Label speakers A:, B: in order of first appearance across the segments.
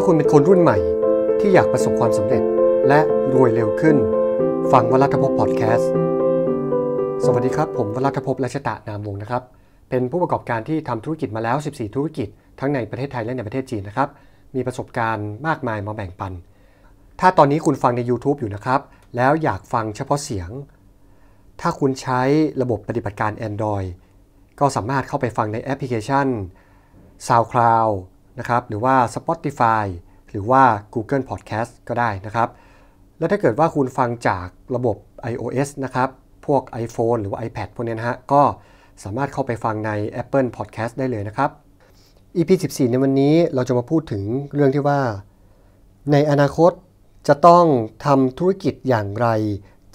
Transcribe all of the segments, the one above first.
A: าคุณเป็นคนรุ่นใหม่ที่อยากประสบความสำเร็จและรวยเร็วขึ้น ฟังวรัตภพพอดแคสต์ สวัสดีครับ ผมวรัตภพรัชตะนามวงนะครับ เป็นผู้ประกอบการที่ทำธุรกิจมาแล้ว 14 ธุรกิจทั้งในประเทศไทยและในประเทศจีนนะครับ มีประสบการณ์มากมายมาแบ่งปัน ถ้าตอนนี้คุณฟังใน YouTube อยู่นะครับแล้วอยากฟังเฉพาะเสียง ถ้าคุณใช้ระบบปฏิบัติการ Android ก็สามารถเข้าไปฟังในแอปพลิเคชัน SoundCloud ะครับหรือว่า Spotify หรือว่า Google Podcast ก็ได้นะครับ แล้วถ้าเกิดว่าคุณฟังจากระบบ iOS นะครับ พวก iPhone หรือว่า iPad พวกนี้นะฮะ ก็สามารถเข้าไปฟังใน Apple Podcast ได้เลยนะครับ EP 14 ในวันนี้เราจะมาพูดถึงเรื่องที่ว่า ในอนาคตจะต้องทำธุรกิจอย่างไร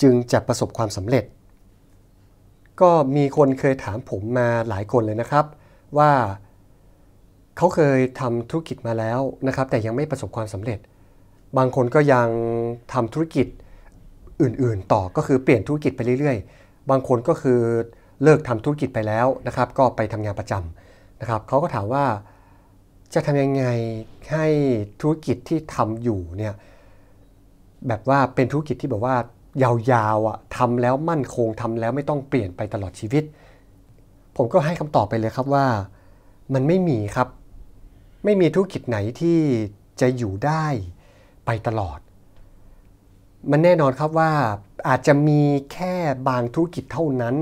A: จึงจะประสบความสำเร็จ ก็มีคนเคยถามผมมาหลายคนเลยนะครับ ว่าเขาเคยทำธุรกิจมาแล้วนะครับ แต่ยังไม่ประสบความสำเร็จ บางคนก็ยังทำธุรกิจอื่นๆต่อก็คือเปลี่ยนธุรกิจไปเรื่อยๆ บางคนก็คือเลิกทำธุรกิจไปแล้วนะครับ ก็ไปทำงานประจำนะครับ เขาก็ถามว่าจะทำยังไงให้ธุรกิจที่ทำอยู่เนี่ยแบบว่าเป็นธุรกิจที่แบบว่ายาวๆ อ่ะทำแล้วมั่นคงทำแล้วไม่ต้องเปลี่ยนไปตลอดชีวิต ผมก็ให้คำตอบไปเลยครับว่ามันไม่มีครับไม่มีธุรกิจไหนที่จะอยู่ได้ไปตลอด มันแน่นอนครับว่าอาจจะมีแค่บางธุรกิจเท่านั้น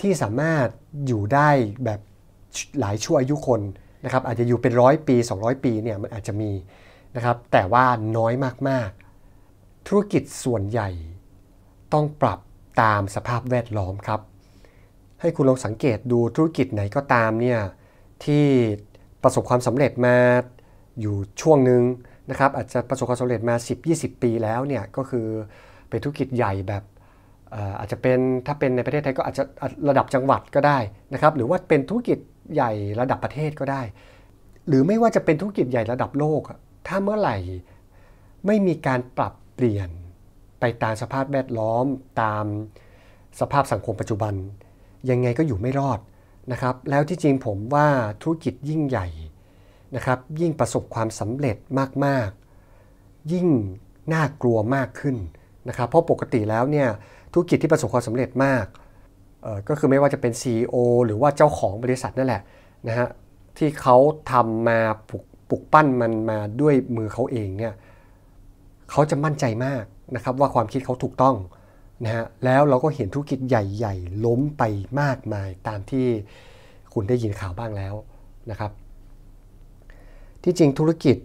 A: ที่สามารถอยู่ได้แบบหลายชั่วอายุคนนะครับอาจจะอยู่เป็นร้อยปี 200 ปีเนี่ยมันอาจจะมีนะครับแต่ว่าน้อยมาก ๆ ธุรกิจส่วนใหญ่ต้องปรับตามสภาพแวดล้อมครับ ให้คุณลองสังเกตดูธุรกิจไหนก็ตามเนี่ยที่ประสบความสำเร็จมาอยู่ช่วงหนึ่งนะครับอาจจะประสบความสำเร็จมา 10-20 ปีแล้วเนี่ยก็คือเป็นธุรกิจใหญ่แบบอาจจะเป็นถ้าเป็นในประเทศไทยก็อาจจะระดับจังหวัดก็ได้นะครับหรือว่าเป็นธุรกิจใหญ่ระดับประเทศก็ได้ หรือไม่ว่าจะเป็นธุรกิจใหญ่ระดับโลกถ้าเมื่อไหร่ไม่มีการปรับเปลี่ยนไปตามสภาพแวดล้อมตามสภาพสังคมปัจจุบันยังไงก็อยู่ไม่รอดนะครับแล้วที่จริงผมว่าธุรกิจยิ่งใหญ่นะครับยิ่งประสบความสำเร็จมาก ๆ ยิ่งน่ากลัวมากขึ้นนะครับ เพราะปกติแล้วเนี่ยธุรกิจที่ประสบความสำเร็จมาก ก็คือไม่ว่าจะเป็น CEO หรือว่าเจ้าของบริษัทนั่นแหละนะฮะที่เขาทำมาปลุกปลุกปั้นมันมาด้วยมือเขาเองเนี่ยเขาจะมั่นใจมากนะครับว่าความคิดเขาถูกต้องนะฮะแล้วเราก็เห็นธุรกิจใหญ่ๆ ล้มไปมากมายตามที่คุณได้ยินข่าวบ้างแล้วนะครับที่จริงธุรกิจ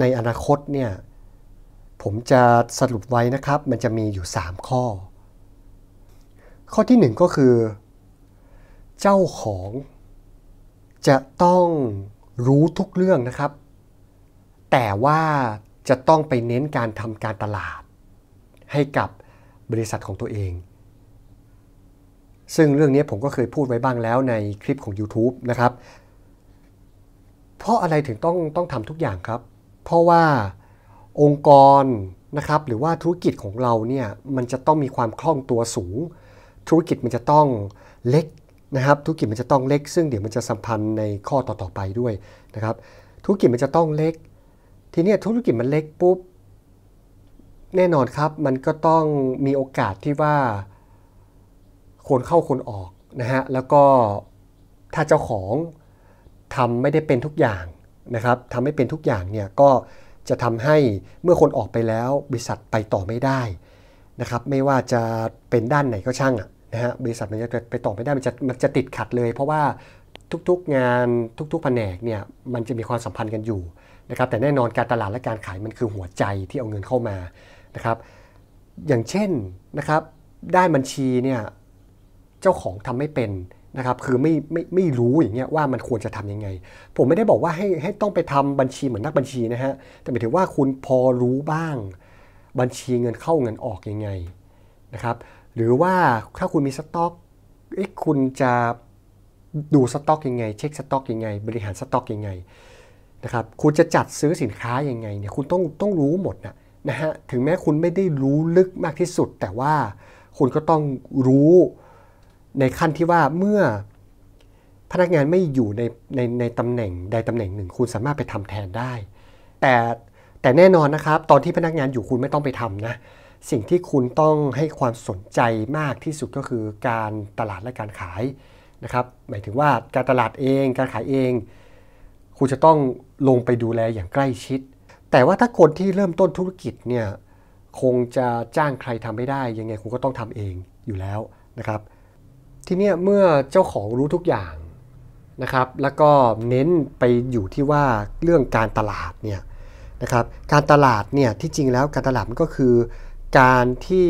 A: ในอนาคตเนี่ยผมจะสรุปไว้นะครับมันจะมีอยู่ 3 ข้อ ข้อที่ 1 ก็คือ เจ้าของจะต้องรู้ทุกเรื่องนะครับ แต่ว่าจะต้องไปเน้นการทำการตลาดให้กับบริษัทของตัวเอง ซึ่งเรื่องนี้ผมก็เคยพูดไว้บ้างแล้วในคลิปของ YouTube นะครับเพราะอะไรถึงต้องต้องทำทุกอย่างครับ เพราะว่าองค์กรนะครับหรือว่าธุรกิจของเราเนี่ยมันจะต้องมีความคล่องตัวสูง ธุรกิจมันจะต้องเล็กนะครับ ธุรกิจมันจะต้องเล็กซึ่งเดี๋ยวมันจะสัมพันธ์ในข้อต่อๆไปด้วยนะครับธุรกิจมันจะต้องเล็ก ทีนี้ธุรกิจมันเล็กปุ๊บแน่นอนครับ มันก็ต้องมีโอกาสที่ว่าคนเข้าคนออกนะฮะแล้วก็ถ้าเจ้าของทำไม่ได้เป็นทุกอย่างนะครับทำไม่เป็นทุกอย่างเนี่ยก็จะทำให้เมื่อคนออกไปแล้วบริษัทไปต่อไม่ได้นะครับไม่ว่าจะเป็นด้านไหนก็ช่างนะฮะบริษัทมันจะไปต่อไม่ได้มันจะมันจะติดขัดเลย เพราะว่าทุกๆงานทุกๆ แผนกเนี่ยมันจะมีความสัมพันธ์กันอยู่นะครับแต่แน่นอนการตลาดและการขายมันคือหัวใจที่เอาเงินเข้ามานะครับอย่างเช่นนะครับได้บัญชีเนี่ยเจ้าของทำไม่เป็นนะครับคือไม่ไม่ไม่รู้อย่างเงี้ยว่ามันควรจะทํำยังไง ผมไม่ได้บอกว่าให้ให้ต้องไปทำบัญชีเหมือนนักบัญชีนะฮะ แต่หมายถึงว่าคุณพอรู้บ้างบัญชีเงินเข้าเงินออกยังไงนะครับหรือว่าถ้าคุณมีสต็อกเอ๊ะคุณจะดูสต็อกยังไง เช็คสต็อกยังไง บริหารสต็อกยังไงนะครับคุณจะจัดซื้อสินค้ายังไงเนี่ยคุณต้องต้องรู้หมดนะนะฮะถึงแม้คุณไม่ได้รู้ลึกมากที่สุด แต่ว่าคุณก็ต้องรู้ในขั้นที่ว่าเมื่อพนักงานไม่อยู่ในในในตำแหน่งใดตำแหน่งหนึ่งคุณสามารถไปทำแทนได้แต่แต่แน่นอนนะครับ ตอนที่พนักงานอยู่คุณไม่ต้องไปทำนะสิ่งที่คุณต้องให้ความสนใจมากที่สุดก็คือการตลาดและการขายนะครับ หมายถึงว่าการตลาดเอง การขายเอง คุณจะต้องลงไปดูแลอย่างใกล้ชิด แต่ว่าถ้าคนที่เริ่มต้นธุรกิจเนี่ยคงจะจ้างใครทำไม่ได้ยังไงคุณก็ต้องทำเองอยู่แล้วนะครับทีนี้เมื่อเจ้าของรู้ทุกอย่างนะครับแล้วก็เน้นไปอยู่ที่ว่าเรื่องการตลาดเนี่ยนะครับการตลาดเนี่ยที่จริงแล้วการตลาดก็คือการที่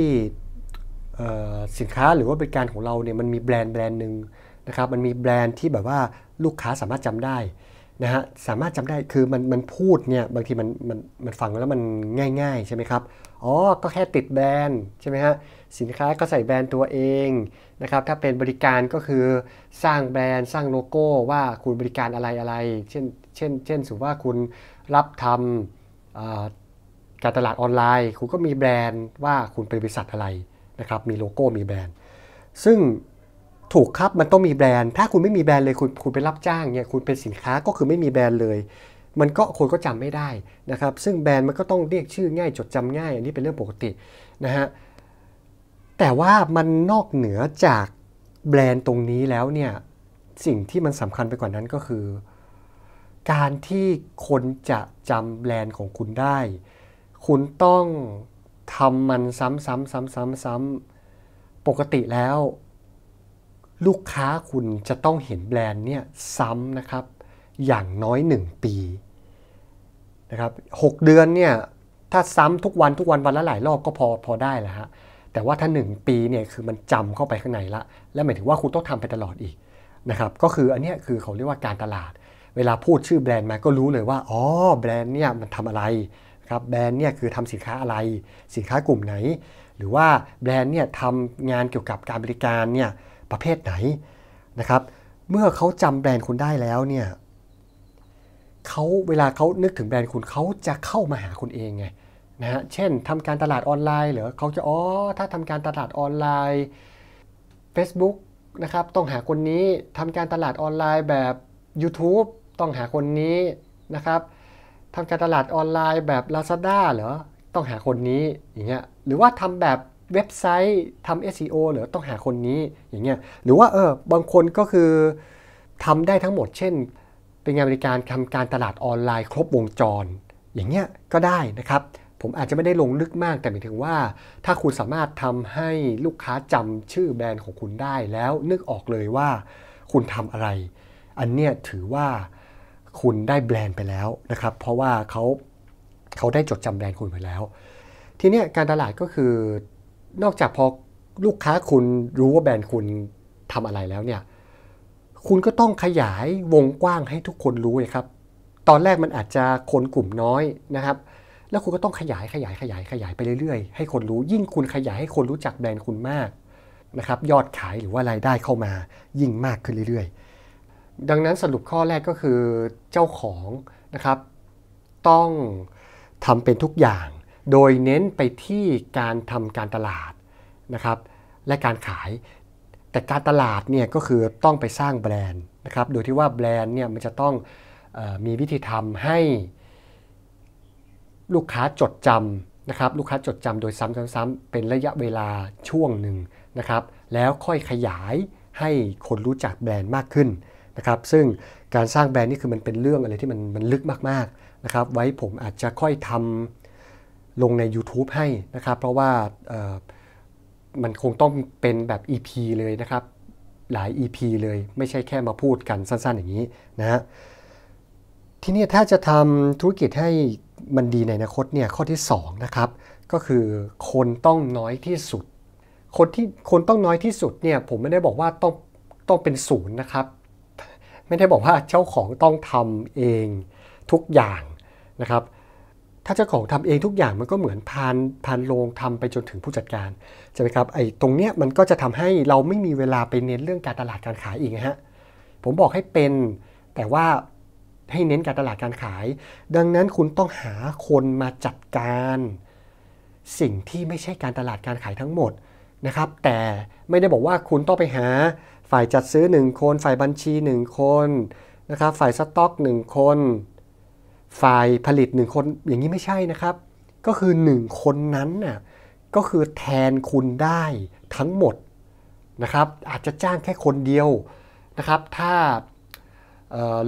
A: สินค้าหรือว่าบริการของเราเนี่ยมันมีแบรนด์แบรนด์หนึ่งนะครับมันมีแบรนด์ที่แบบว่าลูกค้าสามารถจำได้นะฮะสามารถจำได้คือมันมันพูดเนี่ยบางทีมันมันมันฟังแล้วมันง่ายๆใช่ไหมครับอ๋อก็แค่ติดแบรนด์ใช่ไหมฮะสินค้าก็ใส่แบรนด์ตัวเองนะครับถ้าเป็นบริการก็คือสร้างแบรนด์สร้างโลโก้ว่าคุณบริการอะไรอะไรเช่นเช่นเช่นสมมติว่าคุณรับทำการตลาดออนไลน์ คุณก็มีแบรนด์ว่าคุณเป็นบริษัทอะไรนะครับมีโลโก้มีแบรนด์ซึ่งถูกครับมันต้องมีแบรนด์ถ้าคุณไม่มีแบรนด์เลย คุณคุณไปรับจ้างเนี่ยคุณเป็นสินค้าก็คือไม่มีแบรนด์เลย มันก็คนก็จำไม่ได้นะครับซึ่งแบรนด์มันก็ต้องเรียกชื่อง่ายจดจำง่าย อันนี้เป็นเรื่องปกตินะฮะแต่ว่ามันนอกเหนือจากแบรนด์ตรงนี้แล้วเนี่ยสิ่งที่มันสำคัญไปกว่านั้นก็คือ การที่คนจะจำแบรนด์ของคุณได้ คุณต้องทำมันซ้ำๆๆๆๆปกติแล้วลูกค้าคุณจะต้องเห็นแบรนด์เนี่ยซ้ำนะครับอย่างน้อย 1 ปีนะครับหเดือนเนี่ยถ้าซ้ำทุกวันทุกวันวันละหลายรอบก็พอพอได้แล้วฮะแต่ว่าถ้า 1 ปีเนี่ยคือมันจำเข้าไปข้างในละ และหมายถึงว่าคุณต้องทำไปตลอดอีกนะครับก็คืออันนี้คือเขาเรียกว่าการตลาด เวลาพูดชื่อแบรนด์มา ก็รู้เลยว่าอ๋อแบรนด์เนี่ยมันทำอะไรครับแบรนด์เนี่ยคือทำสินค้าอะไร สินค้ากลุ่มไหน หรือว่าแบรนด์เนี่ยทำงานเกี่ยวกับการบริการเนี่ยประเภทไหนนะครับ เมื่อเขาจำแบรนด์คุณได้แล้วเนี่ยเขาเวลาเขานึกถึงแบรนด์คุณเขาจะเข้ามาหาคุณเองไงนะฮะ เช่น ทำการตลาดออนไลน์หรือเขาจะอ๋อถ้าทำการตลาดออนไลน์ Facebook นะครับต้องหาคนนี้ทำการตลาดออนไลน์แบบ YouTube ต้องหาคนนี้นะครับทำการตลาดออนไลน์แบบ Lazada เหรอต้องหาคนนี้อย่างเงี้ย หรือว่าทำแบบเว็บไซต์ทำ SEO หรือต้องหาคนนี้อย่างเงี้ยหรือว่าเออบางคนก็คือทำได้ทั้งหมด เช่น เป็นงานบริการทำการตลาดออนไลน์ครบวงจร อย่างเงี้ยก็ได้นะครับ ผมอาจจะไม่ได้ลงลึกมากแต่หมายถึงว่า ถ้าคุณสามารถทำให้ลูกค้าจำชื่อแบรนด์ของคุณได้แล้วนึกออกเลยว่าคุณทำอะไร อันเนี้ยถือว่าคุณได้แบรนด์ไปแล้วนะครับ เพราะว่าเขาเขาได้จดจำแบรนด์คุณไปแล้ว ทีเนี้ยการตลาดก็คือนอกจากพอลูกค้าคุณรู้ว่าแบรนด์คุณทำอะไรแล้วเนี่ยคุณก็ต้องขยายวงกว้างให้ทุกคนรู้นะครับ ตอนแรกมันอาจจะคนกลุ่มน้อยนะครับ แล้วคุณก็ต้องขยายขยายขยายขยายไปเรื่อยๆให้คนรู้ยิ่งคุณขยายให้คนรู้จักแบรนด์คุณมากนะครับยอดขายหรือว่ารายได้เข้ามายิ่งมากขึ้นเรื่อยๆ ดังนั้นสรุปข้อแรกก็คือเจ้าของนะครับต้องทำเป็นทุกอย่างโดยเน้นไปที่การทำการตลาดนะครับและการขาย แต่การตลาดเนี่ยก็คือต้องไปสร้างแบรนด์นะครับ โดยที่ว่าแบรนด์เนี่ยมันจะต้องออมีวิธีทำให้ ลูกค้าจดจำนะครับ ลูกค้าจดจำโดยซ้ำๆเป็นระยะเวลาช่วงหนึ่งนะครับ แล้วค่อยขยายให้คนรู้จักแบรนด์มากขึ้นนะครับ ซึ่งการสร้างแบรนด์นี่คือมันเป็นเรื่องอะไรที่มันมันลึกมากๆนะครับ ไว้ผมอาจจะค่อยทำลงใน YouTube ให้นะครับ เพราะว่ามันคงต้องเป็นแบบ EP เลยนะครับ หลาย EP เลยไม่ใช่แค่มาพูดกันสั้นๆ อย่างนี้นะฮะทีนี้ถ้าจะทำธุรกิจให้มันดีในอนาคตเนี่ยข้อที่2นะครับก็คือคนต้องน้อยที่สุด คนที่คนต้องน้อยที่สุดเนี่ยผมไม่ได้บอกว่าต้องต้องเป็นศูนย์นะครับ ไม่ได้บอกว่าเจ้าของต้องทำเองทุกอย่างนะครับถ้าเจ้าของทำเองทุกอย่าง มันก็เหมือนพานพานโรงทำไปจนถึงผู้จัดการใช่ไหมครับไอ้ตรงเนี้ยมันก็จะทำให้เราไม่มีเวลาไปเน้นเรื่องการตลาดการขายอีกฮะผมบอกให้เป็นแต่ว่าให้เน้นการตลาดการขาย ดังนั้นคุณต้องหาคนมาจัดการ สิ่งที่ไม่ใช่การตลาดการขายทั้งหมดนะครับ แต่ไม่ได้บอกว่าคุณต้องไปหาฝ่ายจัดซื้อ 1 คน ฝ่ายบัญชี 1 คนนะครับฝ่ายสต็อก 1 คนฝ่ายผลิตหนึ่งคนอย่างนี้ไม่ใช่นะครับ ก็คือหนึ่งคนนั้นน่ะก็คือแทนคุณได้ทั้งหมดนะครับอาจจะจ้างแค่คนเดียวนะครับถ้า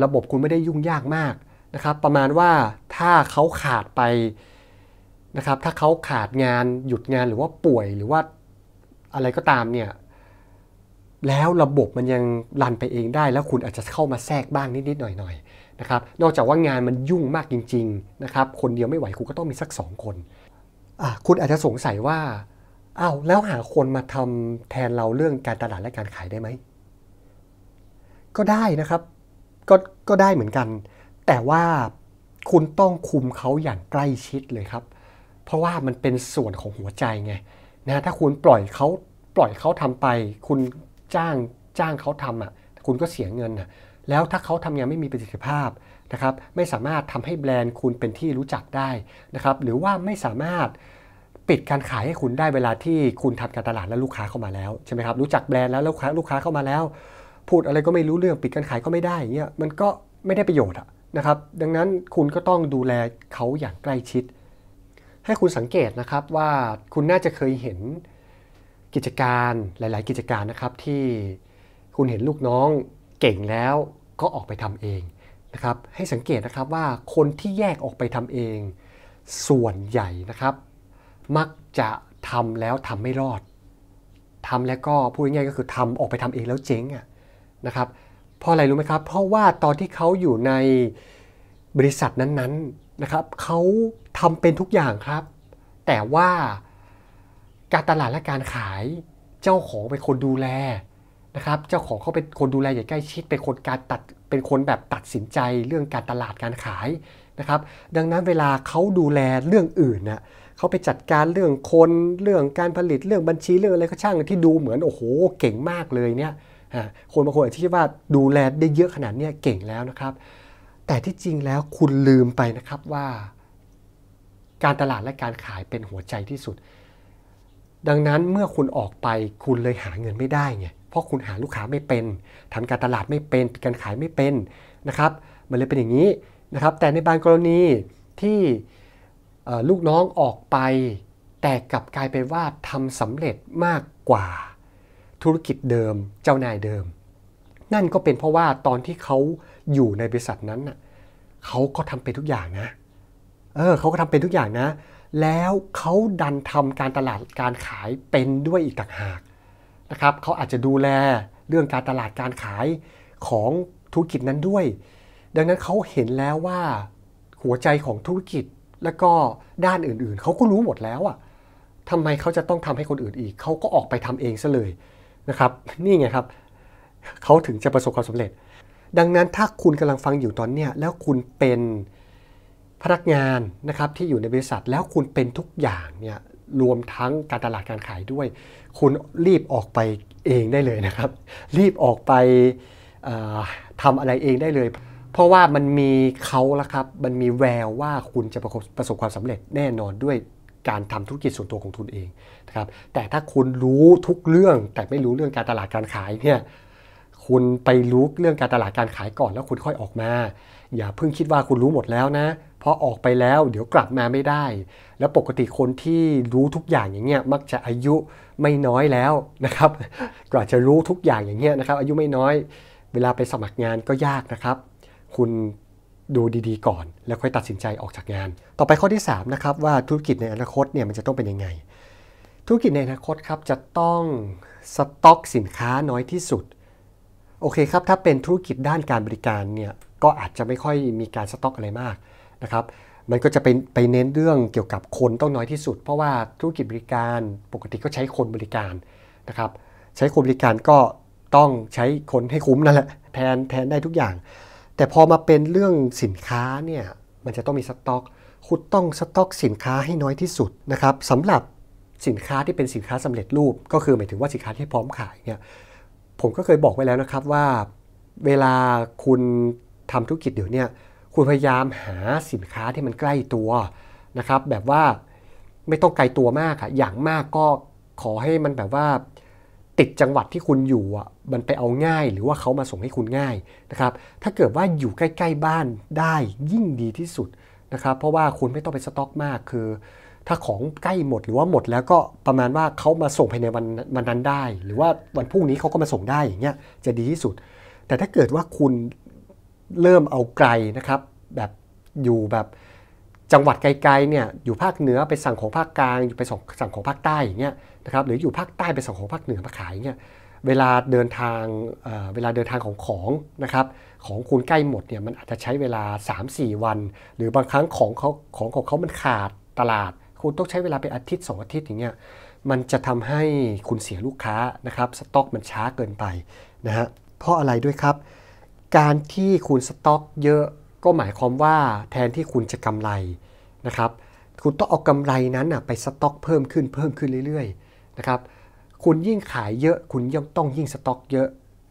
A: ระบบคุณไม่ได้ยุ่งยากมากนะครับประมาณว่าถ้าเขาขาดไปนะครับถ้าเขาขาดงานหยุดงานหรือว่าป่วยหรือว่าอะไรก็ตามเนี่ยแล้วระบบมันยังรันไปเองได้ แล้วคุณอาจจะเข้ามาแทรกบ้างนิดๆหน่อยนะครับนอกจากว่างานมันยุ่งมากจริง ๆนะครับ คนเดียวไม่ไหวคุณก็ต้องมีสัก2คน คุณอาจจะสงสัยว่าอา้าวแล้วหาคนมาทำแทนเราเรื่องการตลาดและการขายได้ไหม ก็ได้นะครับ ก็ก็ได้เหมือนกัน แต่ว่าคุณต้องคุมเขาอย่างใกล้ชิดเลยครับ เพราะว่ามันเป็นส่วนของหัวใจไงนะถ้าคุณปล่อยเขาปล่อยเขาทำไป คุณจ้างจ้างเขาทำอะ่ะคุณก็เสียเงินอะ่ะแล้วถ้าเขาทำงานไม่มีประสิทธิภาพนะครับไม่สามารถทำให้แบรนด์คุณเป็นที่รู้จักได้นะครับ หรือว่าไม่สามารถปิดการขายให้คุณได้เวลาที่คุณทำการตลาดและลูกค้าเข้ามาแล้วใช่ไหมครับรู้จักแบรนด์แล้วลูกค้าลูกค้าเข้ามาแล้ว พูดอะไรก็ไม่รู้เรื่อง ปิดการขายก็ไม่ได้เงี้ยมันก็ไม่ได้ประโยชน์อะนะครับ ดังนั้นคุณก็ต้องดูแลเขาอย่างใกล้ชิด ให้คุณสังเกตนะครับว่าคุณน่าจะเคยเห็นกิจการหลาย ๆ กิจการนะครับที่คุณเห็นลูกน้องเก่งแล้วก็ออกไปทำเองนะครับ ให้สังเกตนะครับว่าคนที่แยกออกไปทำเอง ส่วนใหญ่นะครับ มักจะทำแล้วทำไม่รอดทำแล้วก็พูดง่ายๆก็คือทำออกไปทำเองแล้วเจ๊งนะครับเพราะอะไรรู้ไหมครับ เพราะว่าตอนที่เขาอยู่ในบริษัทนั้นๆนะครับเขาทำเป็นทุกอย่างครับ แต่ว่าการตลาดและการขายเจ้าของเป็นคนดูแลนะครับ เจ้าของเขาเป็นคนดูแลอย่างใกล้ชิด เป็นคนการตัด เป็นคนแบบตัดสินใจเรื่องการตลาดการขายนะครับ ดังนั้นเวลาเขาดูแลเรื่องอื่นนะ่ะเขาไปจัดการเรื่องคน เรื่องการผลิต เรื่องบัญชี เรื่องอะไรก็ช่างที่ดูเหมือนโอ้โห เก่งมากเลยเนี่ย คนบางคนอาจจะคิดว่าดูแลได้เยอะขนาดนี้เก่งแล้วนะครับ แต่ที่จริงแล้วคุณลืมไปนะครับว่า การตลาดและการขายเป็นหัวใจที่สุด ดังนั้นเมื่อคุณออกไปคุณเลยหาเงินไม่ได้ไงเพราะคุณหาลูกค้าไม่เป็นทำการตลาดไม่เป็น การขายไม่เป็นนะครับ มันเลยเป็นอย่างนี้นะครับ แต่ในบางกรณีที่ลูกน้องออกไป แต่กลับกลายไปว่าทำสำเร็จมากกว่าธุรกิจเดิม เจ้านายเดิม นั่นก็เป็นเพราะว่าตอนที่เขาอยู่ในบริษัทนั้นน่ะเขาก็ทำเป็นทุกอย่างนะ เออเขาก็ทำเป็นทุกอย่างนะ แล้วเขาดันทำการตลาดการขายเป็นด้วยอีกต่างหากนะครับเขาอาจจะดูแลเรื่องการตลาดการขายของธุรกิจนั้นด้วย ดังนั้นเขาเห็นแล้วว่าหัวใจของธุรกิจและก็ด้านอื่นๆ เขาก็รู้หมดแล้วอะทำไมเขาจะต้องทำให้คนอื่นอีกเขาก็ออกไปทำเองซะเลยนะครับนี่ไงครับเขาถึงจะประสบความสำเร็จ ดังนั้นถ้าคุณกำลังฟังอยู่ตอนเนี้ย แล้วคุณเป็นพนักงานนะครับที่อยู่ในบริษัทแล้วคุณเป็นทุกอย่างเนี่ยรวมทั้งการตลาดการขายด้วย คุณรีบออกไปเองได้เลยนะครับ รีบออกไปทำอะไรเองได้เลย เพราะว่ามันมีเขาละครับ มันมีแววว่าคุณจะประประสบความสำเร็จแน่นอนด้วยการทำธุรกิจส่วนตัวของทุนเองนะครับแต่ถ้าคุณรู้ทุกเรื่องแต่ไม่รู้เรื่องการตลาดการขายเนี่ยคุณไปรู้เรื่องการตลาดการขายก่อนแล้วคุณค่อยออกมา อย่าเพิ่งคิดว่าคุณรู้หมดแล้วนะพราะออกไปแล้วเดี๋ยวกลับมาไม่ได้ แล้วปกติคนที่รู้ทุกอย่างอย่างเงี้ยมักจะอายุไม่น้อยแล้วนะครับกว่าจะรู้ทุกอย่างอย่างเงี้ยนะครับอายุไม่น้อย เวลาไปสมัครงานก็ยากนะครับ คุณดูดีๆ ก่อน แล้วค่อยตัดสินใจออกจากงาน ต่อไปข้อที่3นะครับว่าธุรกิจในอนาคตเนี่ยมันจะต้องเป็นยังไง ธุรกิจในอนาคตครับจะต้องสต็อกสินค้าน้อยที่สุด โอเคครับถ้าเป็นธุรกิจด้านการบริการเนี่ย ก็อาจจะไม่ค่อยมีการสต็อกอะไรมากะครับมันก็จะไปไปเน้นเรื่องเกี่ยวกับคนต้องน้อยที่สุด เพราะว่าธุรกิจบริการปกติก็ใช้คนบริการนะครับใช้คนบริการก็ต้องใช้คนให้คุ้มนั่นแหละแทนแทนได้ทุกอย่าง แต่พอมาเป็นเรื่องสินค้าเนี่ยมันจะต้องมีสต็อก คุณต้องสต็อกสินค้าให้น้อยที่สุดนะครับสำหรับสินค้าที่เป็นสินค้าสำเร็จรูปก็คือหมายถึงว่าสินค้าที่พร้อมขายเนี่ยผมก็เคยบอกไว้แล้วนะครับว่า เวลาคุณทำธุรกิจเดี๋ยวนี้คุณพยายามหาสินค้าที่มันใกล้ตัวนะครับแบบว่าไม่ต้องไกลตัวมากอะอย่างมากก็ขอให้มันแบบว่าติดจังหวัดที่คุณอยู่อะมันไปเอาง่าย หรือว่าเขามาส่งให้คุณง่ายนะครับ ถ้าเกิดว่าอยู่ใกล้ ๆบ้านได้ยิ่งดีที่สุดนะครับเพราะว่าคุณไม่ต้องไปสต็อก มาก คือ ถ้าของใกล้หมดหรือว่าหมดแล้วก็ประมาณว่าเขามาส่งภายในวันวันนั้นได้ หรือว่าวันพรุ่งนี้เขาก็มาส่งได้อย่างเงี้ยจะดีที่สุด แต่ถ้าเกิดว่าคุณเริ่มเอาไกลนะครับ แบบอยู่แบบจังหวัดไกลๆเนี่ยอยู่ภาคเหนือไปสั่งของภาคกลางไปส่ไปสั่งของภาคใต้อย่างเงี้ยนะครับหรืออยู่ภาคใต้ไปสั่งของภาคเหนือมาขายเนี่ยเวลาเดินทางเวลาเดินทางของของนะครับของคุณใกล้หมดเนี่ยมันอาจจะใช้เวลา 3-4 วัน หรือบางครั้งของเขาของของเขามันขาดตลาด คุณต้องใช้เวลาไปอาทิตย์2อาทิตย์อย่างเงี้ยมันจะทำให้คุณเสียลูกค้านะครับ สต็อกมันช้าเกินไปนะฮะเพราะอะไรด้วยครับเการที่คุณสต็อกเยอะ ก็หมายความว่าแทนที่คุณจะกำไรนะครับ คุณต้องเอากำไรนั้นนะไปสต็อกเพิ่มขึ้นเพิ่มขึ้นเรื่อยๆนะครับ คุณยิ่งขายเยอะคุณย่อมต้องยิ่งสต็อกเยอะ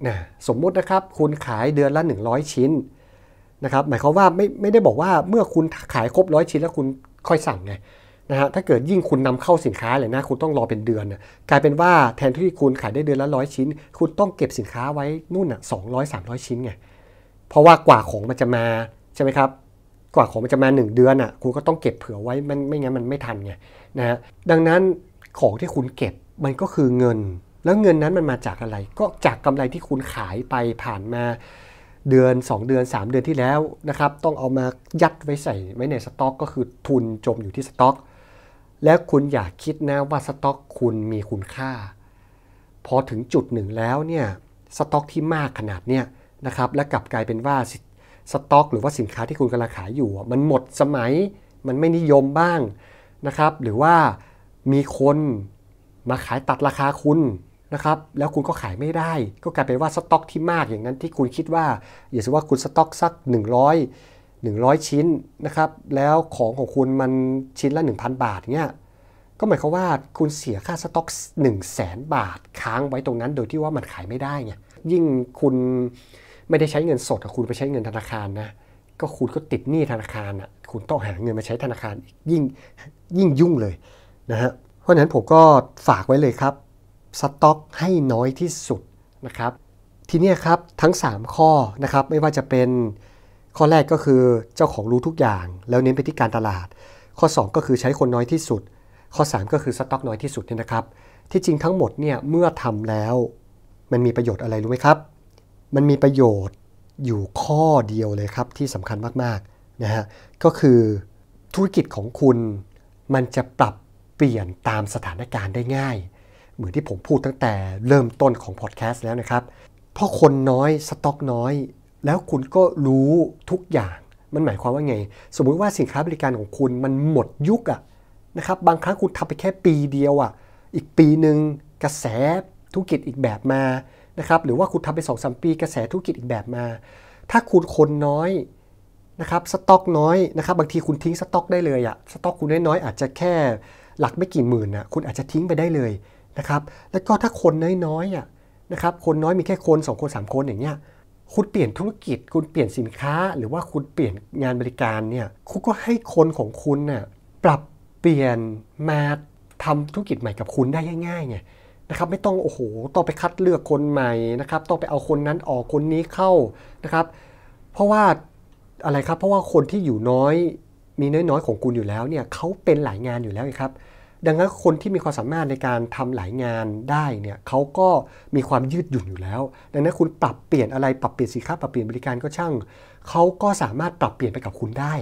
A: นะ สมมุตินะครับคุณขายเดือนละ 100 ชิ้นนะครับหมายความว่าไม่ไม่ได้บอกว่าเมื่อคุณขายครบร้อยชิ้นแล้วคุณค่อยสั่งไงนะฮะ ถ้าเกิดยิ่งคุณนำเข้าสินค้าเลยนะคุณต้องรอเป็นเดือนนะกลายเป็นว่าแทนที่คุณขายได้เดือนละร้อยชิ้นคุณต้องเก็บสินค้าไว้นู่นอ่ะสองร้อยสามร้อยชิ้นไงเพราะว่ากว่าของมันจะมาใช่ไหมครับกว่าของมันจะมา 1 เดือนอ่ะคุณก็ต้องเก็บเผื่อไว้มันไม่งั้นมันไม่ทันไงนะฮะดังนั้นของที่คุณเก็บมันก็คือเงิน แล้วเงินนั้นมันมาจากอะไร ก็จากกำไรที่คุณขายไปผ่านมาเดือน 2 เดือน 3 เดือนที่แล้วนะครับต้องเอามายัดไว้ใส่ไว้ในสต็อกก็คือทุนจมอยู่ที่สต็อก และคุณอย่าคิดนะว่าสต็อกคุณมีคุณค่าพอถึงจุดหนึ่งแล้วเนี่ยสต็อกที่มากขนาดเนี่ยนะครับและกลับกลายเป็นว่าสต็อก หรือว่าสินค้าที่คุณกำลังขายอยู่มันหมดสมัยมันไม่นิยมบ้างนะครับหรือว่ามีคนมาขายตัดราคาคุณนะครับแล้วคุณก็ขายไม่ได้ ก็กลายเป็นว่าสต็อกที่มากอย่างนั้นที่คุณคิดว่า อย่าสเมติว่าคุณสต็อกสัก100 100 ชิ้นนะครับแล้วของของคุณมันชิ้นละ1,000 บาทเงี้ยก็หมายความว่าคุณเสียค่าสต็อก1 0 0 0 0แบาทค้างไว้ตรงนั้น โดยที่ว่ามันขายไม่ได้ไงยิ่งคุณไม่ได้ใช้เงินสดคุณไปใช้เงินธนาคารนะก็คุณก็ติดหนี้ธนาคารอ่ะคุณต้องหาเงินมาใช้ธนาคารยิ่งยิ่งยุ่งเลยนะฮะเพราะฉะนั้นผมก็ฝากไว้เลยครับสต็อกให้น้อยที่สุดนะครับ ทีนี้ครับ ทั้ง 3 ข้อนะครับไม่ว่าจะเป็นข้อแรกก็คือเจ้าของรู้ทุกอย่าง แล้วเน้นไปที่การตลาด ข้อ 2 ก็คือใช้คนน้อยที่สุด ข้อ 3 ก็คือสต็อกน้อยที่สุดเนี่ยนะครับ ที่จริงทั้งหมดเนี่ยเมื่อทำแล้วมันมีประโยชน์อะไรรู้ไหมครับมันมีประโยชน์อยู่ข้อเดียวเลยครับที่สำคัญมากๆนะฮะก็คือธุรกิจของคุณ มันจะปรับเปลี่ยนตามสถานการณ์ได้ง่าย เหมือนที่ผมพูดตั้งแต่เริ่มต้นของพอดแคสต์แล้วนะครับ เพราะคนน้อยสต็อกน้อย แล้วคุณก็รู้ทุกอย่างมันหมายความว่าไง สมมุติว่าสินค้าบริการของคุณมันหมดยุคอะนะครับบางครั้งคุณทำไปแค่ปีเดียวอะอีกปีหนึ่งกระแสธุรกิจอีกแบบมานะครับหรือว่าคุณทำไปสองสปีกระแสธุรกิจอีกแบบมา ถ้าคุณคนน้อยนะครับสต็อกน้อยนะครับบางทีคุณทิ้งสต็อกได้เลยอะสต็อกคุณน้อยๆอาจจะแค่หลักไม่กี่หมื่นอะคุณอาจจะทิ้งไปได้เลยนะครับแล้วก็ถ้าคนน้อยๆอะนะครับคนน้อยมีแค่คน2คน3 คนอย่างเงี้ยคุณเปลี่ยนธุรกิจ คุณเปลี่ยนสินค้า หรือว่าคุณเปลี่ยนงานบริการเนี่ยคุณก็ให้คนของคุณน่ะปรับเปลี่ยนมาทำธุรกิจใหม่กับคุณได้ง่ายๆไงนะครับไม่ต้องโอ้โหต้องไปคัดเลือกคนใหม่นะครับต้องไปเอาคนนั้นออกคนนี้เข้านะครับเพราะว่าอะไรครับเพราะว่าคนที่อยู่น้อยมีน้อยๆของคุณอยู่แล้วเนี่ยเขาเป็นหลายงานอยู่แล้วครับ ดังนั้นคนที่มีความสามารถในการทำหลายงานได้เนี่ยเขาก็มีความยืดหยุ่นอยู่แล้ว ดังนั้นคุณปรับเปลี่ยนอะไรปรับเปลี่ยนสินค้าปรับเปลี่ยนบริการก็ช่างเขาก็สามารถปรับเปลี่ยนไปกับคุณได้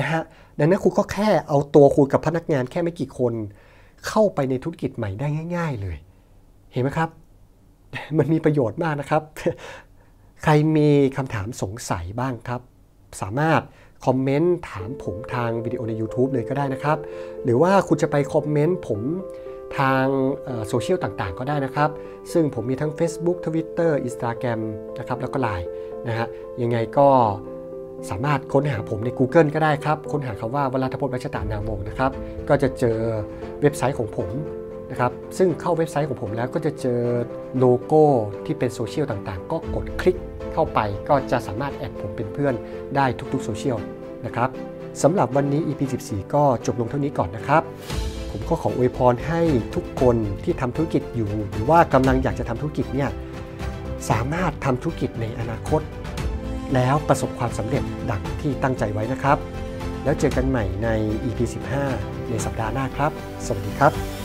A: นะฮะดังนั้นคุณก็แค่เอาตัวคุณกับพนักงานแค่ไม่กี่คนเข้าไปในธุรกิจใหม่ได้ง่าย ๆ เลย เห็นไหมครับ มันมีประโยชน์มากนะครับ ใครมีคำถามสงสัยบ้างครับ สามารถคอมเมนต์ถามผมทางวิดีโอใน YouTube เลยก็ได้นะครับ หรือว่าคุณจะไปคอมเมนต์ผมทางโซเชียลต่าง ๆ ก็ได้นะครับ ซึ่งผมมีทั้ง Facebook Twitter Instagram นะครับ แล้วก็ Line นะฮะ ยังไงก็สามารถค้นหาผมใน Google ก็ได้ครับ ค้นหาคำว่าวราทพลรัชตานามงนะครับก็จะเจอเว็บไซต์ของผมนะครับซึ่งเข้าเว็บไซต์ของผมแล้วก็จะเจอโลโก้ที่เป็นโซเชียลต่างๆ ก็กดคลิกเข้าไปก็จะสามารถแอดผมเป็นเพื่อนได้ทุกๆ โซเชียลนะครับสำหรับวันนี้ EP 14ก็จบลงเท่านี้ก่อนนะครับ ผมก็ขออวยพรให้ทุกคนที่ทำธุรกิจอยู่ หรือว่ากำลังอยากจะทำธุรกิจเนี่ยสามารถทำธุรกิจในอนาคตแล้วประสบความสำเร็จดังที่ตั้งใจไว้นะครับ แล้วเจอกันใหม่ใน EP 15ในสัปดาห์หน้าครับ สวัสดีครับ